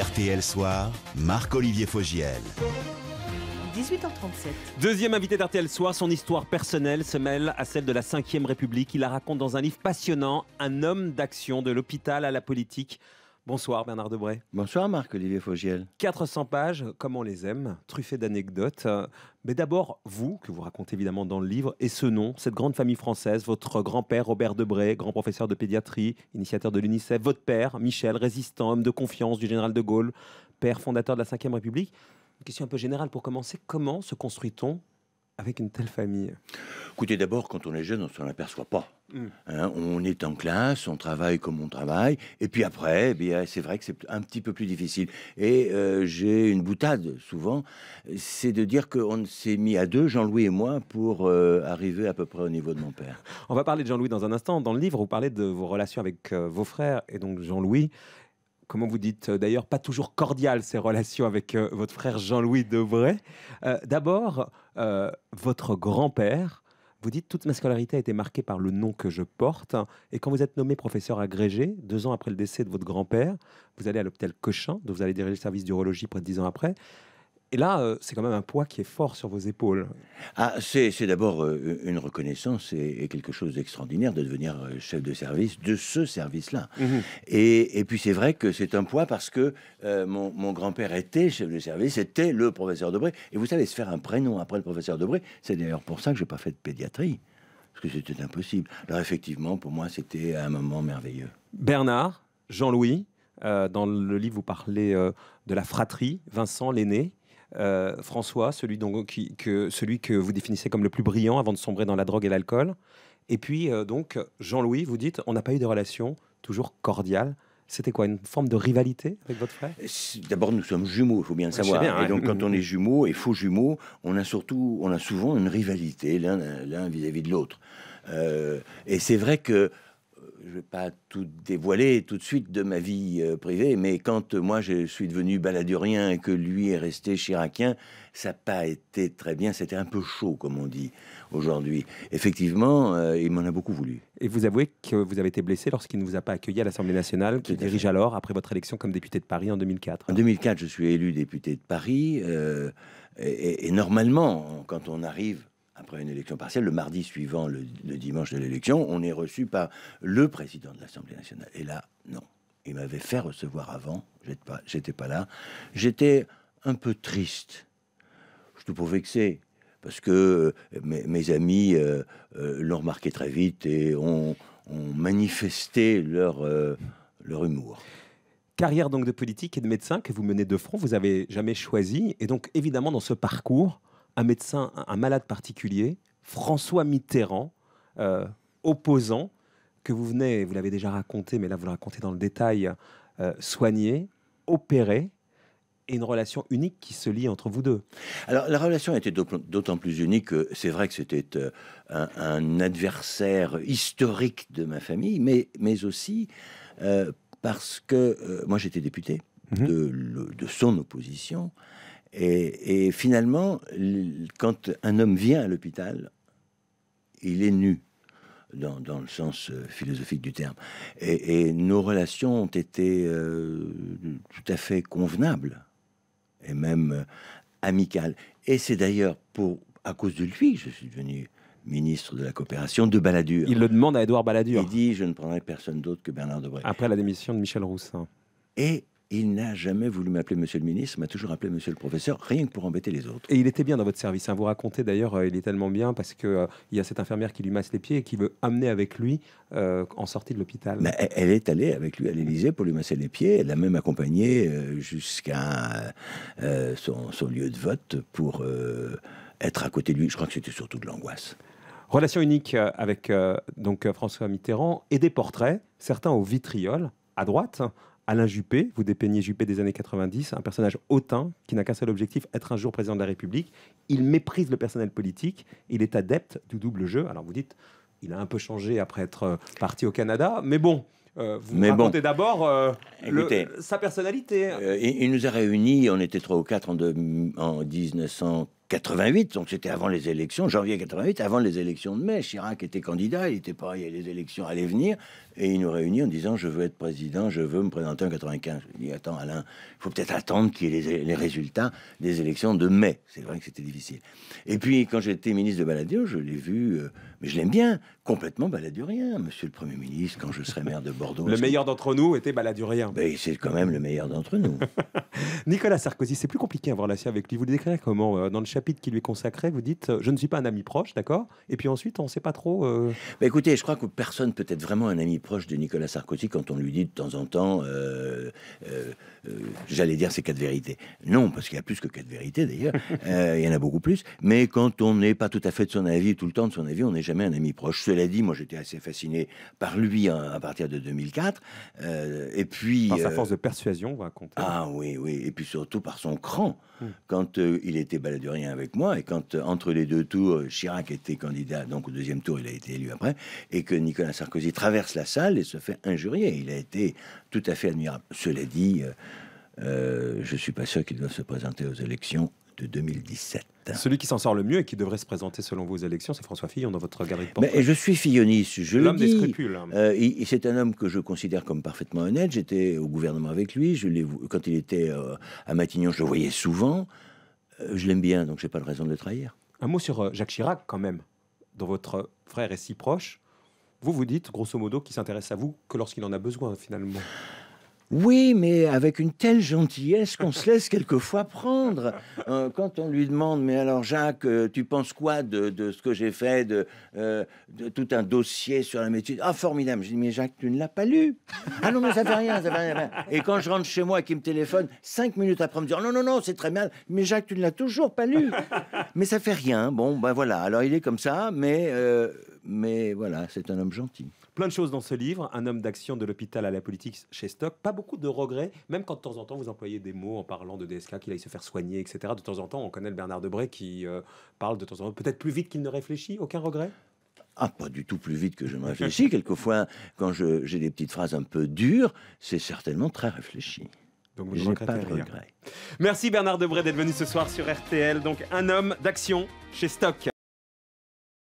RTL Soir, Marc-Olivier Fogiel. 18h37. Deuxième invité d'RTL Soir, son histoire personnelle se mêle à celle de la Ve République. Il la raconte dans un livre passionnant, Un homme d'action de l'hôpital à la politique Bonsoir Bernard Debray. Bonsoir Marc-Olivier Fogiel. 400 pages, comme on les aime, truffées d'anecdotes. Euh, mais d'abord, vous, que vous racontez évidemment dans le livre, et ce nom, cette grande famille française, votre grand-père Robert Debray, grand professeur de pédiatrie, initiateur de l'UNICEF, votre père Michel, résistant, homme de confiance du général de Gaulle, père fondateur de la Ve République. Une question un peu générale pour commencer. Comment se construit-on avec une telle famille Écoutez, d'abord, quand on est jeune, on s'en aperçoit pas. Hmm. Hein, on est en classe, on travaille comme on travaille, et puis après, eh bien, c'est vrai que c'est un petit peu plus difficile. Et euh, j'ai une boutade souvent, c'est de dire qu'on s'est mis à deux, Jean-Louis et moi, pour euh, arriver à peu près au niveau de mon père. On va parler de Jean-Louis dans un instant. Dans le livre, vous parlez de vos relations avec euh, vos frères, et donc Jean-Louis comment vous dites euh, d'ailleurs, pas toujours cordiales ces relations avec euh, votre frère Jean-Louis Debray. Euh, d'abord, votre grand-père, vous dites toute ma scolarité a été marquée par le nom que je porte. Hein, et quand vous êtes nommé professeur agrégé, deux ans après le décès de votre grand-père, vous allez à l'hôpital Cochin, dont vous allez diriger le service d'urologie près de dix ans après. Et là, euh, c'est quand même un poids qui est fort sur vos épaules. Ah, c'est, d'abord euh, une reconnaissance et, quelque chose d'extraordinaire de devenir euh, chef de service de ce service-là. Mhm. Et, puis c'est vrai que c'est un poids parce que mon, grand-père était chef de service, était le professeur Debré. Et vous savez, se faire un prénom après le professeur Debré, c'est d'ailleurs pour ça que je n'ai pas fait de pédiatrie. Parce que c'était impossible. Alors effectivement, pour moi, c'était un moment merveilleux. Bernard, Jean-Louis, dans le livre, vous parlez de la fratrie, Vincent l'aîné. Euh, François, celui, que, vous définissez comme le plus brillant avant de sombrer dans la drogue et l'alcool. Et puis, euh, donc, Jean-Louis, vous dites, on n'a pas eu de relation toujours cordiale. C'était quoi Une forme de rivalité avec votre frère euh, D'abord, nous sommes jumeaux, il faut bien le savoir. Et donc, quand on est jumeaux et faux jumeaux, on a surtout, on a souvent une rivalité l'un vis-à-vis de l'autre. et c'est vrai que je ne vais pas tout dévoiler tout de suite de ma vie euh, privée, mais quand euh, moi je suis devenu baladurien et que lui est resté chiracien, ça n'a pas été très bien. C'était un peu chaud, comme on dit aujourd'hui. Effectivement, euh, il m'en a beaucoup voulu. Et vous avouez que vous avez été blessé lorsqu'il ne vous a pas accueilli à l'Assemblée nationale, qui dirige alors après votre élection comme député de Paris en 2004. En 2004, je suis élu député de Paris. et, normalement, quand on arrive après une élection partielle, le mardi suivant le, dimanche de l'élection, on est reçu par le président de l'Assemblée nationale. Et là, non. Il m'avait fait recevoir avant, j'étais pas, pas là. J'étais un peu triste. Je suis pour vexer, parce que euh, mes, amis euh, euh, l'ont remarqué très vite et ont, manifesté leur, leur humour carrière donc de politique et de médecin que vous menez de front, vous avez jamais choisi. Et donc évidemment dans ce parcours, un médecin, un malade particulier, François Mitterrand, euh, opposant, que vous venez, vous l'avez déjà raconté, mais là vous le racontez dans le détail, soigné, euh, soigner, opérer, et une relation unique qui se lie entre vous deux. Alors la relation était d'autant plus unique que c'est vrai que c'était euh, un, adversaire historique de ma famille, mais, mais aussi parce que moi j'étais député mmh de, son opposition et, finalement, quand un homme vient à l'hôpital, il est nu, dans, le sens euh, philosophique du terme. Et, nos relations ont été euh, tout à fait convenables, et même euh, amicales. Et c'est d'ailleurs à cause de lui que je suis devenu ministre de la coopération de Balladur. Il le demande à Édouard Balladur. Il dit, je ne prendrai personne d'autre que Bernard Debré. Après la démission de Michel Roussin. Et il n'a jamais voulu m'appeler monsieur le ministre, m'a toujours appelé monsieur le professeur, rien que pour embêter les autres. Et il était bien dans votre service. à hein. Vous racontez d'ailleurs, euh, il est tellement bien parce qu'il euh, y a cette infirmière qui lui masse les pieds et qui veut amener avec lui euh, en sortie de l'hôpital. Bah, elle est allée avec lui à l'Élysée pour lui masser les pieds. Elle l'a même accompagné jusqu'à son, son, lieu de vote pour être à côté de lui. Je crois que c'était surtout de l'angoisse. Relation unique avec donc François Mitterrand et des portraits, certains au vitriol à droite, Alain Juppé, vous dépeignez Juppé des années 90, un personnage hautain qui n'a qu'un seul objectif, être un jour président de la République. Il méprise le personnel politique, il est adepte du double jeu. Alors vous dites, il a un peu changé après être euh, parti au Canada, mais bon, euh, vous mais racontez d'abord euh, sa personnalité. il, nous a réunis, on était trois ou quatre en, de, 88, donc c'était avant les élections, janvier 88, avant les élections de mai. Chirac était candidat, il était pareil, les élections allaient venir, et il nous réunit en disant Je veux être président, je veux me présenter en 95. Je lui Attends, Alain, il faut peut-être attendre qu'il y ait les, résultats des élections de mai. C'est vrai que c'était difficile. Et puis, quand j'étais ministre de Baladio, je l'ai vu, euh, mais je l'aime bien, complètement baladurien, monsieur le Premier ministre, quand je serai maire de Bordeaux. le meilleur d'entre nous était baladurien. Ben, c'est quand même le meilleur d'entre nous. Nicolas Sarkozy, c'est plus compliqué à voir relation avec lui. Vous le décrivez comment euh, dans le chef qui lui est consacré, vous dites euh, Je ne suis pas un ami proche, d'accord Et puis ensuite, on ne sait pas trop. Euh, bah, écoutez, je crois que personne peut être vraiment un ami proche de Nicolas Sarkozy quand on lui dit de temps en temps euh, J'allais dire ces quatre vérités. Non, parce qu'il y a plus que quatre vérités d'ailleurs. il y en a beaucoup plus. Mais quand on n'est pas tout à fait de son avis, tout le temps de son avis, on n'est jamais un ami proche. Cela dit, moi j'étais assez fasciné par lui hein, à partir de 2004. et puis. Par sa force de persuasion, on va compter. Ah oui, oui. Et puis surtout par son cran. Hmm. Quand il était baladurien avec moi. Et quand, euh, entre les deux tours, euh, Chirac était candidat, donc au deuxième tour, il a été élu après, et que Nicolas Sarkozy traverse la salle et se fait injurier. Il a été tout à fait admirable. Cela dit, euh, je ne suis pas sûr qu'il doit se présenter aux élections de 2017. Celui qui s'en sort le mieux et qui devrait se présenter selon vos élections, c'est François Fillon dans votre galerie de je suis filloniste, je le dis. c'est un homme que je considère comme parfaitement honnête. J'étais au gouvernement avec lui. Je quand il était à Matignon, je le voyais souvent. Euh, je l'aime bien, donc je n'ai pas de raison de le trahir. Un mot sur euh, Jacques Chirac, quand même, dont votre frère est si proche. Vous vous dites, grosso modo, qu'il s'intéresse à vous que lorsqu'il en a besoin, finalement. Oui, mais avec une telle gentillesse qu'on se laisse quelquefois prendre. Euh, quand on lui demande, mais alors Jacques, euh, tu penses quoi de, ce que j'ai fait, euh, de, tout un dossier sur la médecine Ah, formidable Je dis, mais Jacques, tu ne l'as pas lu Ah non, mais ça fait rien, fait rien. Et quand je rentre chez moi et qu'il me téléphone, cinq minutes après, me dire, oh non, non, non, c'est très mal, mais Jacques, tu ne l'as toujours pas lu. mais ça fait rien. Bon, ben voilà, alors il est comme ça, mais, mais voilà, c'est un homme gentil. Plein de choses dans ce livre, un homme d'action de l'hôpital à la politique chez Stock, pas beaucoup de regrets, même quand de temps en temps vous employez des mots en parlant de DSK, qu'il aille se faire soigner, etc. De temps en temps, on connaît le Bernard Debray qui euh, parle de temps en temps, peut-être plus vite qu'il ne réfléchit, aucun regret ah, pas du tout plus vite que je ne réfléchis. Quelquefois, quand j'ai des petites phrases un peu dures, c'est certainement très réfléchi. Donc vous n'avez pas de regrets. Merci Bernard Debray d'être venu ce soir sur RTL. Donc un homme d'action chez Stock.